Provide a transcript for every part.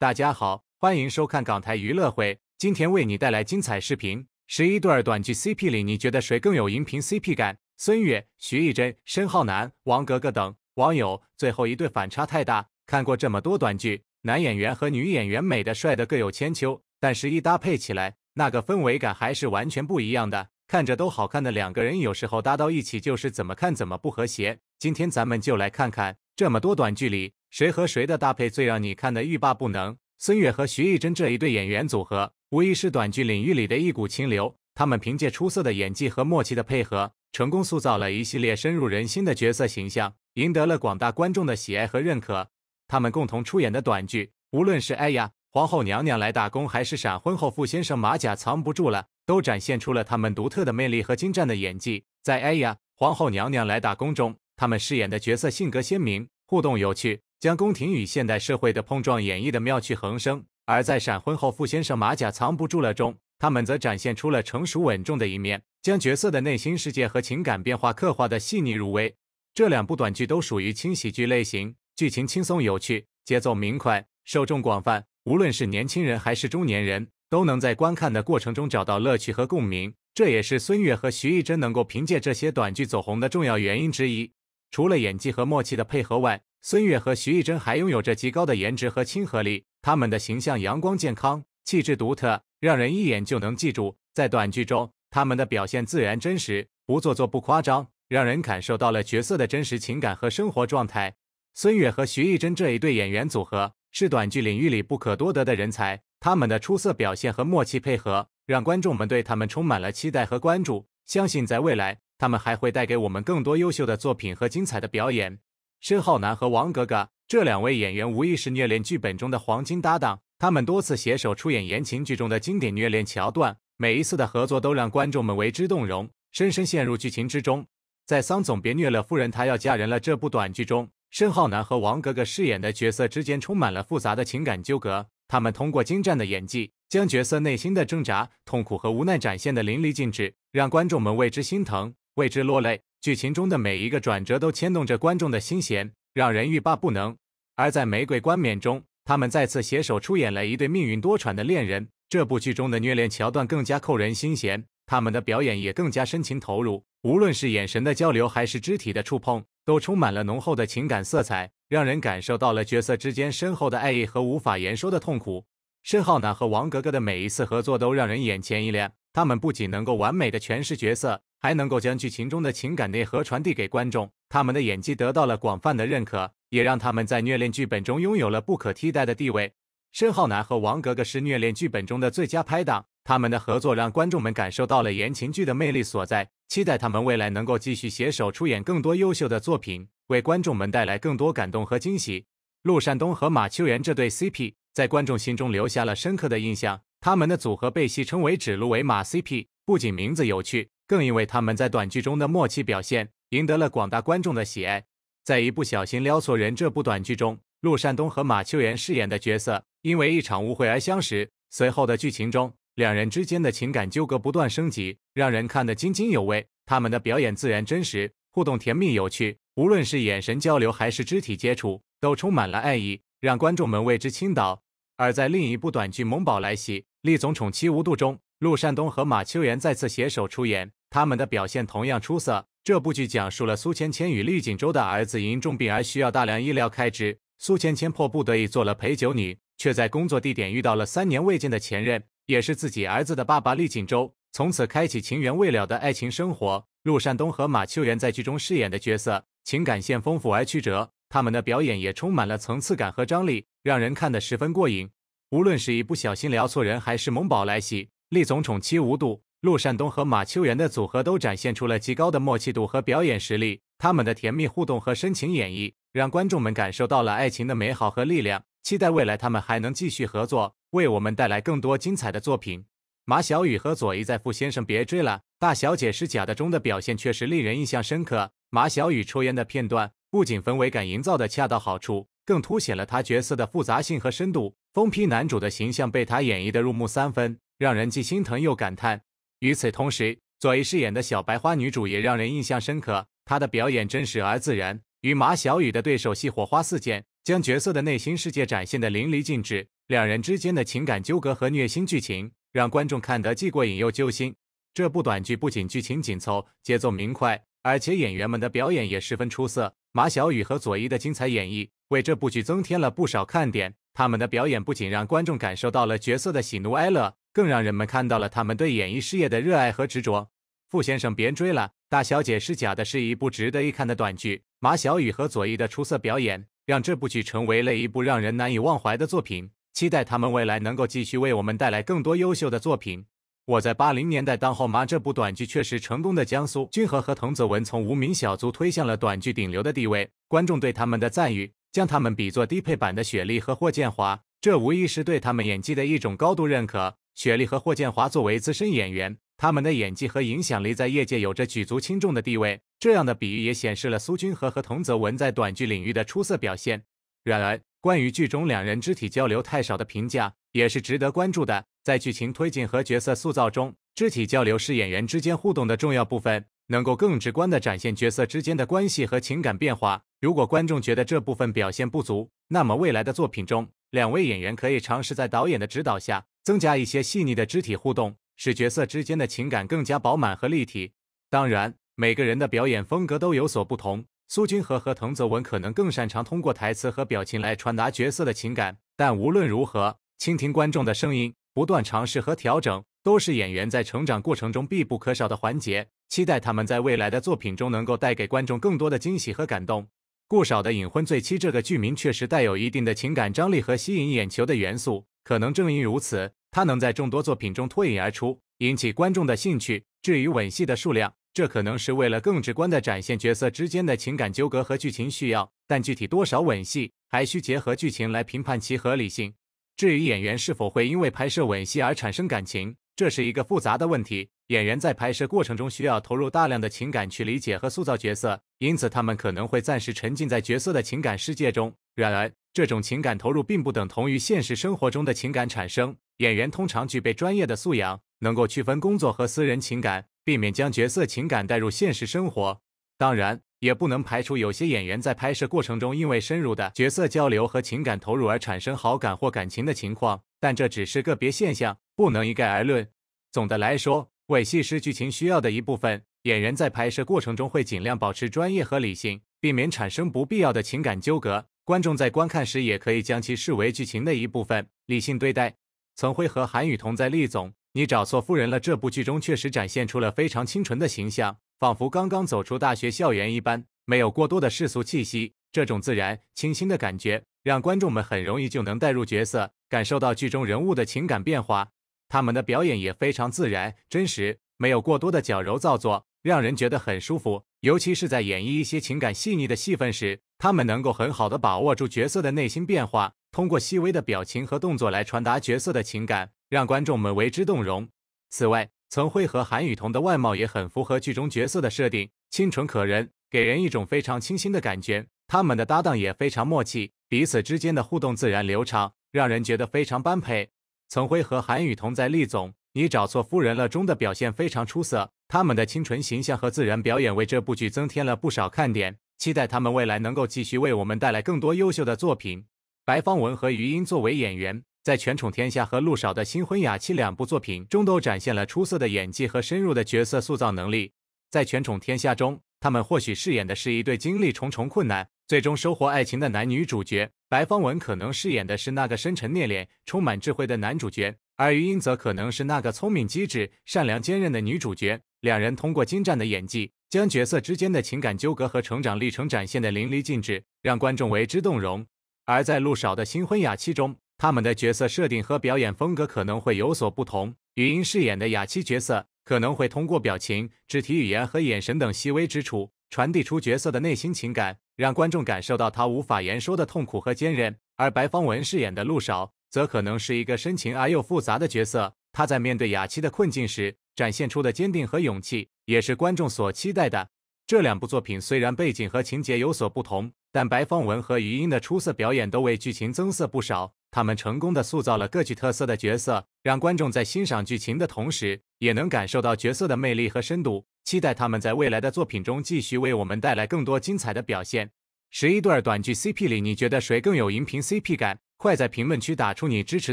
大家好，欢迎收看港台娱乐会，今天为你带来精彩视频。十一对短剧 CP 里，你觉得谁更有荧屏 CP 感？孙悦、徐艺珍、申浩南、王格格等网友，最后一对反差太大。看过这么多短剧，男演员和女演员美的、帅的各有千秋，但是一搭配起来，那个氛围感还是完全不一样的。看着都好看的两个人，有时候搭到一起就是怎么看怎么不和谐。今天咱们就来看看这么多短剧里。谁和谁的搭配最让你看得欲罢不能？孙越和徐艺珍这一对演员组合，无疑是短剧领域里的一股清流。他们凭借出色的演技和默契的配合，成功塑造了一系列深入人心的角色形象，赢得了广大观众的喜爱和认可。他们共同出演的短剧，无论是《哎呀皇后娘娘来打工》，还是《闪婚后傅先生马甲藏不住了》，都展现出了他们独特的魅力和精湛的演技。在《哎呀皇后娘娘来打工》中，他们饰演的角色性格鲜明，互动有趣。将宫廷与现代社会的碰撞演绎的妙趣横生，而在闪婚后傅先生马甲藏不住了中，他们则展现出了成熟稳重的一面，将角色的内心世界和情感变化刻画的细腻入微。这两部短剧都属于轻喜剧类型，剧情轻松有趣，节奏明快，受众广泛，无论是年轻人还是中年人，都能在观看的过程中找到乐趣和共鸣。这也是孙悦和徐艺珍能够凭借这些短剧走红的重要原因之一。除了演技和默契的配合外，孙越和徐艺珍还拥有着极高的颜值和亲和力。他们的形象阳光健康，气质独特，让人一眼就能记住。在短剧中，他们的表现自然真实，不做作不夸张，让人感受到了角色的真实情感和生活状态。孙越和徐艺珍这一对演员组合是短剧领域里不可多得的人才。他们的出色表现和默契配合，让观众们对他们充满了期待和关注。相信在未来。他们还会带给我们更多优秀的作品和精彩的表演。申浩南和王格格这两位演员无疑是虐恋剧本中的黄金搭档。他们多次携手出演言情剧中的经典虐恋桥段，每一次的合作都让观众们为之动容，深深陷入剧情之中。在《桑总别虐了夫人，她要嫁人了》这部短剧中，申浩南和王格格饰演的角色之间充满了复杂的情感纠葛。他们通过精湛的演技，将角色内心的挣扎、痛苦和无奈展现得淋漓尽致，让观众们为之心疼。为之落泪。剧情中的每一个转折都牵动着观众的心弦，让人欲罢不能。而在《玫瑰冠冕》中，他们再次携手出演了一对命运多舛的恋人。这部剧中的虐恋桥段更加扣人心弦，他们的表演也更加深情投入。无论是眼神的交流，还是肢体的触碰，都充满了浓厚的情感色彩，让人感受到了角色之间深厚的爱意和无法言说的痛苦。申浩南和王格格的每一次合作都让人眼前一亮。他们不仅能够完美的诠释角色，还能够将剧情中的情感内核传递给观众。他们的演技得到了广泛的认可，也让他们在虐恋剧本中拥有了不可替代的地位。申浩南和王格格是虐恋剧本中的最佳拍档，他们的合作让观众们感受到了言情剧的魅力所在。期待他们未来能够继续携手出演更多优秀的作品，为观众们带来更多感动和惊喜。陆善东和马秋元这对 CP 在观众心中留下了深刻的印象。他们的组合被戏称为“指鹿为马 ”CP，不仅名字有趣，更因为他们在短剧中的默契表现，赢得了广大观众的喜爱。在《一不小心撩错人》这部短剧中，陆善东和马秋元饰演的角色因为一场误会而相识，随后的剧情中，两人之间的情感纠葛不断升级，让人看得津津有味。他们的表演自然真实，互动甜蜜有趣，无论是眼神交流还是肢体接触，都充满了爱意，让观众们为之倾倒。而在另一部短剧《萌宝来袭，厉总宠妻无度》中，陆善东和马秋元再次携手出演，他们的表现同样出色。这部剧讲述了苏芊芊与厉锦州的儿子因重病而需要大量医疗开支，苏芊芊迫不得已做了陪酒女，却在工作地点遇到了三年未见的前任，也是自己儿子的爸爸厉锦州，从此开启情缘未了的爱情生活。陆善东和马秋元在剧中饰演的角色，情感线丰富而曲折。他们的表演也充满了层次感和张力，让人看得十分过瘾。无论是一不小心聊错人，还是萌宝来袭，厉总宠妻无度，陆善东和马秋元的组合都展现出了极高的默契度和表演实力。他们的甜蜜互动和深情演绎，让观众们感受到了爱情的美好和力量。期待未来他们还能继续合作，为我们带来更多精彩的作品。马小雨和左一在《傅先生，别追了，大小姐是假的》中的表现确实令人印象深刻。马小雨抽烟的片段不仅氛围感营造的恰到好处，更凸显了她角色的复杂性和深度。疯批男主的形象被她演绎的入木三分，让人既心疼又感叹。与此同时，左一饰演的小白花女主也让人印象深刻，她的表演真实而自然，与马小雨的对手戏火花四溅，将角色的内心世界展现得淋漓尽致。两人之间的情感纠葛和虐心剧情。让观众看得既过瘾又揪心。这部短剧不仅剧情紧凑、节奏明快，而且演员们的表演也十分出色。马小雨和左一的精彩演绎为这部剧增添了不少看点。他们的表演不仅让观众感受到了角色的喜怒哀乐，更让人们看到了他们对演艺事业的热爱和执着。傅先生，别追了，《大小姐是假的》是一部值得一看的短剧。马小雨和左一的出色表演让这部剧成为了一部让人难以忘怀的作品。期待他们未来能够继续为我们带来更多优秀的作品。我在八零年代当后妈这部短剧确实成功的，江苏军和和童泽文从无名小卒推向了短剧顶流的地位。观众对他们的赞誉，将他们比作低配版的雪莉和霍建华，这无疑是对他们演技的一种高度认可。雪莉和霍建华作为资深演员，他们的演技和影响力在业界有着举足轻重的地位。这样的比喻也显示了苏军和和童泽文在短剧领域的出色表现。然而，关于剧中两人肢体交流太少的评价也是值得关注的。在剧情推进和角色塑造中，肢体交流是演员之间互动的重要部分，能够更直观地展现角色之间的关系和情感变化。如果观众觉得这部分表现不足，那么未来的作品中，两位演员可以尝试在导演的指导下，增加一些细腻的肢体互动，使角色之间的情感更加饱满和立体。当然，每个人的表演风格都有所不同。苏军和和藤泽文可能更擅长通过台词和表情来传达角色的情感，但无论如何，倾听观众的声音、不断尝试和调整，都是演员在成长过程中必不可少的环节。期待他们在未来的作品中能够带给观众更多的惊喜和感动。顾少的《隐婚罪妻》这个剧名确实带有一定的情感张力和吸引眼球的元素，可能正因如此，他能在众多作品中脱颖而出，引起观众的兴趣。至于吻戏的数量，这可能是为了更直观地展现角色之间的情感纠葛和剧情需要，但具体多少吻戏还需结合剧情来评判其合理性。至于演员是否会因为拍摄吻戏而产生感情，这是一个复杂的问题。演员在拍摄过程中需要投入大量的情感去理解和塑造角色，因此他们可能会暂时沉浸在角色的情感世界中。然而，这种情感投入并不等同于现实生活中的情感产生。演员通常具备专业的素养，能够区分工作和私人情感。避免将角色情感带入现实生活，当然也不能排除有些演员在拍摄过程中因为深入的角色交流和情感投入而产生好感或感情的情况，但这只是个别现象，不能一概而论。总的来说，伪戏是剧情需要的一部分，演员在拍摄过程中会尽量保持专业和理性，避免产生不必要的情感纠葛。观众在观看时也可以将其视为剧情的一部分，理性对待。曾辉和韩雨桐在丽总。你找错夫人了。这部剧中确实展现出了非常清纯的形象，仿佛刚刚走出大学校园一般，没有过多的世俗气息。这种自然清新的感觉，让观众们很容易就能带入角色，感受到剧中人物的情感变化。他们的表演也非常自然真实，没有过多的矫揉造作，让人觉得很舒服。尤其是在演绎一些情感细腻的戏份时，他们能够很好的把握住角色的内心变化，通过细微的表情和动作来传达角色的情感，让观众们为之动容。此外，岑辉和韩雨桐的外貌也很符合剧中角色的设定，清纯可人，给人一种非常清新的感觉。他们的搭档也非常默契，彼此之间的互动自然流畅，让人觉得非常般配。岑辉和韩雨桐在《厉总，你找错夫人了》中的表现非常出色。他们的清纯形象和自然表演为这部剧增添了不少看点，期待他们未来能够继续为我们带来更多优秀的作品。白芳文和余音作为演员，在《全宠天下》和《陆少的新婚雅气》两部作品中都展现了出色的演技和深入的角色塑造能力。在《全宠天下》中，他们或许饰演的是一对经历重重困难，最终收获爱情的男女主角。白芳文可能饰演的是那个深沉内敛、充满智慧的男主角，而余音则可能是那个聪明机智、善良坚韧的女主角。两人通过精湛的演技，将角色之间的情感纠葛和成长历程展现的淋漓尽致，让观众为之动容。而在陆少的新婚雅妻中，他们的角色设定和表演风格可能会有所不同。雨音饰演的雅妻角色可能会通过表情、肢体语言和眼神等细微之处，传递出角色的内心情感，让观众感受到他无法言说的痛苦和坚韧。而白方文饰演的陆少则可能是一个深情而又复杂的角色，他在面对雅妻的困境时。展现出的坚定和勇气，也是观众所期待的。这两部作品虽然背景和情节有所不同，但白方文和余英的出色表演都为剧情增色不少。他们成功的塑造了各具特色的角色，让观众在欣赏剧情的同时，也能感受到角色的魅力和深度。期待他们在未来的作品中继续为我们带来更多精彩的表现。十一对短剧 CP 里，你觉得谁更有荧屏 CP 感？快在评论区打出你支持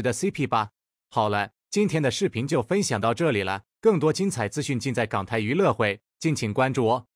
的 CP 吧！好了，今天的视频就分享到这里了。更多精彩资讯尽在港台娱乐会，敬请关注哦。